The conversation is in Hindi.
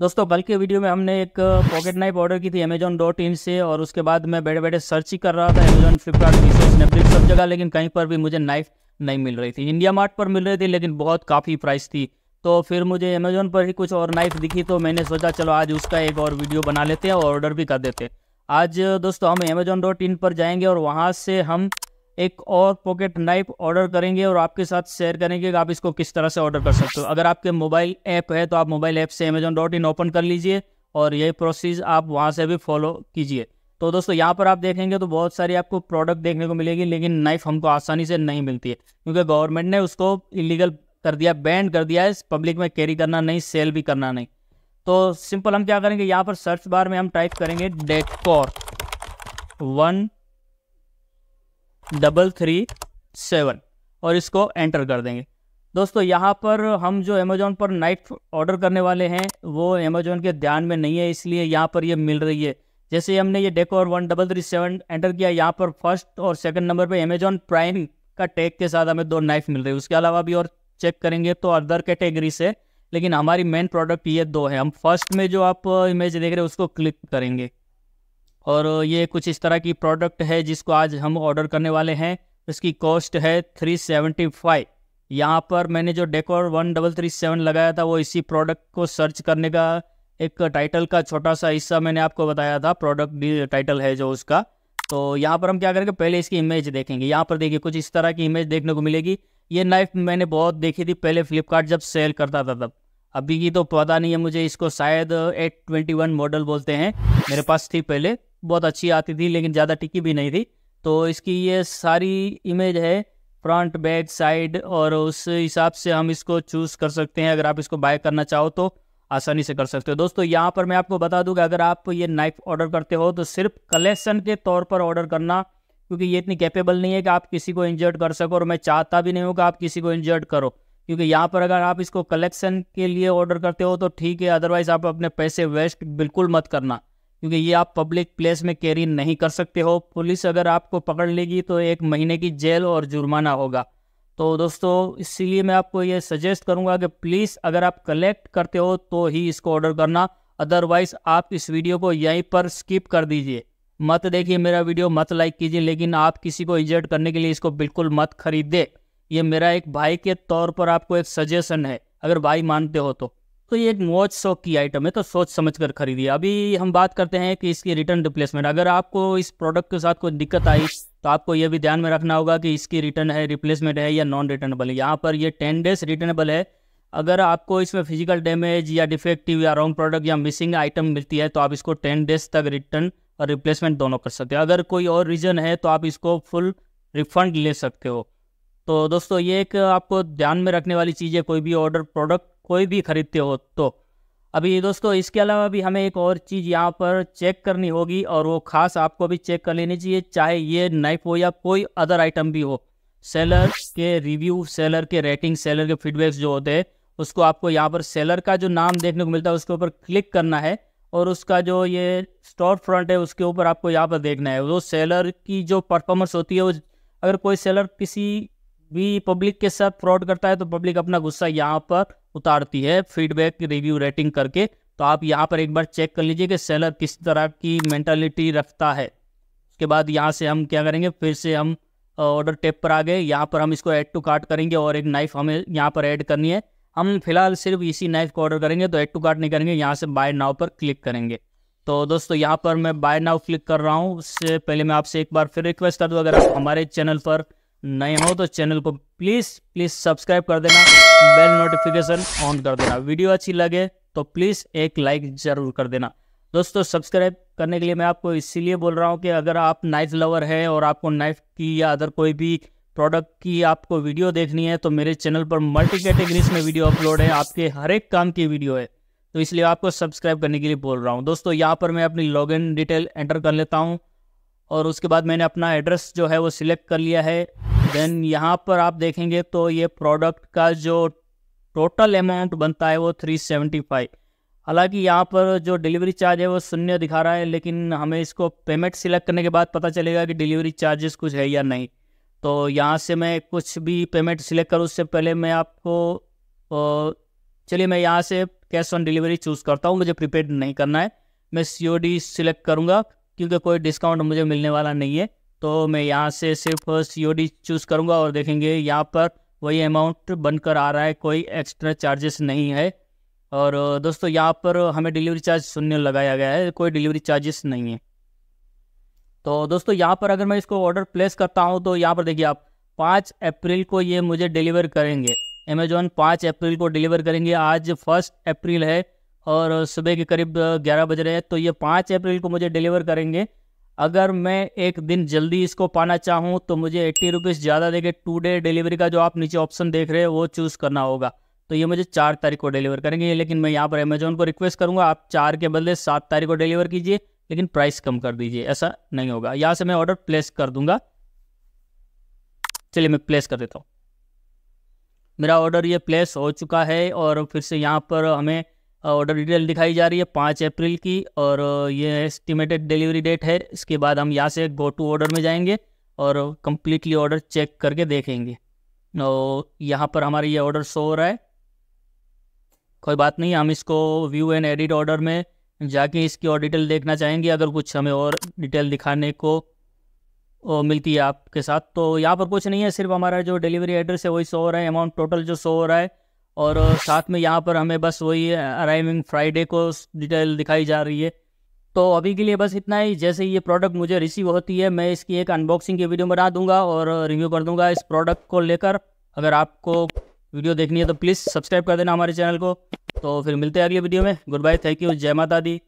दोस्तों कल के वीडियो में हमने एक पॉकेट नाइफ ऑर्डर की थी अमेजोन डॉट इन से और उसके बाद मैं बैठे बैठे सर्च ही कर रहा था अमेजोन फ्लिपकार्ट मीशो स्नैपडील सब जगह लेकिन कहीं पर भी मुझे नाइफ नहीं मिल रही थी इंडिया मार्ट पर मिल रही थी लेकिन बहुत काफ़ी प्राइस थी तो फिर मुझे अमेजोन पर ही कुछ और नाइफ दिखी तो मैंने सोचा चलो आज उसका एक और वीडियो बना लेते हैं और ऑर्डर भी कर देते आज दोस्तों हम अमेजोन डॉट इन पर जाएंगे और वहाँ से हम एक और पॉकेट नाइफ ऑर्डर करेंगे और आपके साथ शेयर करेंगे कि आप इसको किस तरह से ऑर्डर कर सकते हो अगर आपके मोबाइल ऐप है तो आप मोबाइल ऐप से अमेजोन डॉट इन ओपन कर लीजिए और यही प्रोसेस आप वहाँ से भी फॉलो कीजिए तो दोस्तों यहाँ पर आप देखेंगे तो बहुत सारी आपको प्रोडक्ट देखने को मिलेगी लेकिन नाइफ हमको आसानी से नहीं मिलती है क्योंकि गवर्नमेंट ने उसको इलीगल कर दिया बैन कर दिया है पब्लिक में कैरी करना नहीं सेल भी करना नहीं तो सिंपल हम क्या करेंगे यहाँ पर सर्च बार में हम टाइप करेंगे decor one double three seven और इसको एंटर कर देंगे दोस्तों यहाँ पर हम जो अमेज़ोन पर नाइट ऑर्डर करने वाले हैं वो अमेज़ोन के ध्यान में नहीं है इसलिए यहाँ पर ये मिल रही है जैसे हमने ये decor one double three seven enter किया यहाँ पर फर्स्ट और सेकंड नंबर पे अमेजोन प्राइम का टैग के साथ हमें दो नाइफ मिल रही है उसके अलावा भी और चेक करेंगे तो अदर कैटेगरी से लेकिन हमारी मेन प्रोडक्ट ये दो है हम फर्स्ट में जो आप इमेज देख रहे हैं उसको क्लिक करेंगे और ये कुछ इस तरह की प्रोडक्ट है जिसको आज हम ऑर्डर करने वाले हैं इसकी कॉस्ट है थ्री सेवेंटी फाइव यहाँ पर मैंने जो decor one double three seven लगाया था वो इसी प्रोडक्ट को सर्च करने का एक टाइटल का छोटा सा हिस्सा मैंने आपको बताया था प्रोडक्ट टाइटल है जो उसका तो यहाँ पर हम क्या करेंगे पहले इसकी इमेज देखेंगे यहाँ पर देखिए कुछ इस तरह की इमेज देखने को मिलेगी ये नाइफ मैंने बहुत देखी थी पहले फ्लिपकार्ट जब सेल करता था तब अभी की तो पता नहीं है मुझे इसको शायद एट ट्वेंटी वन मॉडल बोलते हैं मेरे पास थी पहले बहुत अच्छी आती थी लेकिन ज़्यादा टिकी भी नहीं थी तो इसकी ये सारी इमेज है फ्रंट बैक साइड और उस हिसाब से हम इसको चूज़ कर सकते हैं अगर आप इसको बाय करना चाहो तो आसानी से कर सकते हो दोस्तों यहाँ पर मैं आपको बता दूँ कि अगर आप ये नाइफ ऑर्डर करते हो तो सिर्फ कलेक्शन के तौर पर ऑर्डर करना क्योंकि ये इतनी कैपेबल नहीं है कि आप किसी को इंजर्ट कर सको और मैं चाहता भी नहीं हूँ कि आप किसी को इंजर्ट करो क्योंकि यहाँ पर अगर आप इसको कलेक्शन के लिए ऑर्डर करते हो तो ठीक है अदरवाइज़ आप अपने पैसे वेस्ट बिल्कुल मत करना क्योंकि ये आप पब्लिक प्लेस में कैरी नहीं कर सकते हो पुलिस अगर आपको पकड़ लेगी तो एक महीने की जेल और जुर्माना होगा तो दोस्तों इसीलिए मैं आपको ये सजेस्ट करूंगा कि प्लीज़ अगर आप कलेक्ट करते हो तो ही इसको ऑर्डर करना अदरवाइज़ आप इस वीडियो को यहीं पर स्किप कर दीजिए मत देखिए मेरा वीडियो मत लाइक कीजिए लेकिन आप किसी को इजर्ट करने के लिए इसको बिल्कुल मत खरीदे ये मेरा एक भाई के तौर पर आपको एक सजेशन है अगर भाई मानते हो तो तो ये एक मौज शौक की आइटम है तो सोच समझ कर खरीदिए अभी हम बात करते हैं कि इसकी रिटर्न रिप्लेसमेंट अगर आपको इस प्रोडक्ट के साथ कोई दिक्कत आई तो आपको यह भी ध्यान में रखना होगा कि इसकी रिटर्न है रिप्लेसमेंट है या नॉन रिटर्नेबल है यहाँ पर ये टेन डेज रिटर्नेबल है अगर आपको इसमें फिजिकल डैमेज या डिफेक्टिव या रॉन्ग प्रोडक्ट या मिसिंग आइटम मिलती है तो आप इसको टेन डेज तक रिटर्न और रिप्लेसमेंट दोनों कर सकते हो अगर कोई और रीज़न है तो आप इसको फुल रिफंड ले सकते हो तो दोस्तों ये एक आपको ध्यान में रखने वाली चीज़ है कोई भी ऑर्डर प्रोडक्ट कोई भी ख़रीदते हो तो अभी दोस्तों इसके अलावा भी हमें एक और चीज़ यहाँ पर चेक करनी होगी और वो खास आपको भी चेक कर लेनी चाहिए चाहे ये नाइफ हो या कोई अदर आइटम भी हो सेलर के रिव्यू सेलर के रेटिंग सेलर के फीडबैक्स जो होते हैं उसको आपको यहाँ पर सेलर का जो नाम देखने को मिलता है उसके ऊपर क्लिक करना है और उसका जो ये स्टोर फ्रंट है उसके ऊपर आपको यहाँ पर देखना है वो सेलर की जो परफॉर्मेंस होती है वो अगर कोई सेलर किसी भी पब्लिक के साथ फ्रॉड करता है तो पब्लिक अपना गुस्सा यहाँ पर उतारती है फीडबैक रिव्यू रेटिंग करके तो आप यहाँ पर एक बार चेक कर लीजिए कि सेलर किस तरह की मेंटालिटी रखता है उसके बाद यहाँ से हम क्या करेंगे फिर से हम ऑर्डर टेप पर आ गए यहाँ पर हम इसको ऐड टू कार्ट करेंगे और एक नाइफ़ हमें यहाँ पर ऐड करनी है हम फिलहाल सिर्फ इसी नाइफ़ को ऑर्डर करेंगे तो ऐड टू कार्ट नहीं करेंगे यहाँ से बाय नाव पर क्लिक करेंगे तो दोस्तों यहाँ पर मैं बाय नाव क्लिक कर रहा हूँ उससे पहले मैं आपसे एक बार फिर रिक्वेस्ट कर दूँ अगर आप हमारे चैनल पर नए हो तो चैनल को प्लीज़ प्लीज़ सब्सक्राइब कर देना बेल नोटिफिकेशन ऑन कर देना वीडियो अच्छी लगे तो प्लीज़ एक लाइक ज़रूर कर देना दोस्तों सब्सक्राइब करने के लिए मैं आपको इसीलिए बोल रहा हूँ कि अगर आप नाइफ लवर हैं और आपको नाइफ की या अदर कोई भी प्रोडक्ट की आपको वीडियो देखनी है तो मेरे चैनल पर मल्टी कैटेगरीज में वीडियो अपलोड है आपके हर एक काम की वीडियो है तो इसलिए आपको सब्सक्राइब करने के लिए बोल रहा हूँ दोस्तों यहाँ पर मैं अपनी लॉग डिटेल एंटर कर लेता हूँ और उसके बाद मैंने अपना एड्रेस जो है वो सिलेक्ट कर लिया है देन यहाँ पर आप देखेंगे तो ये प्रोडक्ट का जो टोटल अमाउंट बनता है वो थ्री सेवेंटी फाइव हालांकि यहाँ पर जो डिलीवरी चार्ज है वो शून्य दिखा रहा है लेकिन हमें इसको पेमेंट सिलेक्ट करने के बाद पता चलेगा कि डिलीवरी चार्जेस कुछ है या नहीं तो यहाँ से मैं कुछ भी पेमेंट सिलेक्ट करूँ उससे पहले मैं आपको चलिए मैं यहाँ से कैश ऑन डिलीवरी चूज़ करता हूँ मुझे प्रीपेड नहीं करना है मैं सी सिलेक्ट करूँगा क्योंकि कोई डिस्काउंट मुझे मिलने वाला नहीं है तो मैं यहाँ से सिर्फ सी ओ डी चूज़ करूँगा और देखेंगे यहाँ पर वही अमाउंट बनकर आ रहा है कोई एक्स्ट्रा चार्जेस नहीं है और दोस्तों यहाँ पर हमें डिलीवरी चार्ज शून्य लगाया गया है कोई डिलीवरी चार्जेस नहीं है तो दोस्तों यहाँ पर अगर मैं इसको ऑर्डर प्लेस करता हूँ तो यहाँ पर देखिए आप पाँच अप्रैल को ये मुझे डिलीवर करेंगे अमेजोन पाँच अप्रैल को डिलीवर करेंगे आज फर्स्ट अप्रैल है और सुबह के करीब ग्यारह बज रहे हैं तो ये पाँच अप्रैल को मुझे डिलीवर करेंगे अगर मैं एक दिन जल्दी इसको पाना चाहूँ तो मुझे एट्टी रुपीज़ ज़्यादा देके टू डे डिलीवरी का जो आप नीचे ऑप्शन देख रहे हैं वो चूज़ करना होगा तो ये मुझे चार तारीख को डिलीवर करेंगे लेकिन मैं यहाँ पर अमेजोन को रिक्वेस्ट करूँगा आप चार के बदले सात तारीख को डिलीवर कीजिए लेकिन प्राइस कम कर दीजिए ऐसा नहीं होगा यहाँ से मैं ऑर्डर प्लेस कर दूँगा चलिए मैं प्लेस कर देता हूँ मेरा ऑर्डर ये प्लेस हो चुका है और फिर से यहाँ पर हमें ऑर्डर डिटेल दिखाई जा रही है पाँच अप्रैल की और ये एस्टिमेटेड डिलीवरी डेट है इसके बाद हम यहाँ से गो टू ऑर्डर में जाएंगे और कम्प्लीटली ऑर्डर चेक करके देखेंगे और तो यहाँ पर हमारा ये ऑर्डर शो हो रहा है कोई बात नहीं हम इसको व्यू एंड एडिट ऑर्डर में जाके इसकी और डिटेल देखना चाहेंगे अगर कुछ हमें और डिटेल दिखाने को मिलती है आपके साथ तो यहाँ पर कुछ नहीं है सिर्फ हमारा जो डिलीवरी एड्रेस है वही शो हो रहा है अमाउंट टोटल जो शो हो रहा है और साथ में यहाँ पर हमें बस वही अराइविंग फ्राइडे को डिटेल दिखाई जा रही है तो अभी के लिए बस इतना ही जैसे ये प्रोडक्ट मुझे रिसीव होती है मैं इसकी एक अनबॉक्सिंग की वीडियो बना दूंगा और रिव्यू कर दूंगा इस प्रोडक्ट को लेकर अगर आपको वीडियो देखनी है तो प्लीज़ सब्सक्राइब कर देना हमारे चैनल को तो फिर मिलते हैं अगले वीडियो में गुड बाय थैंक यू जय माता दी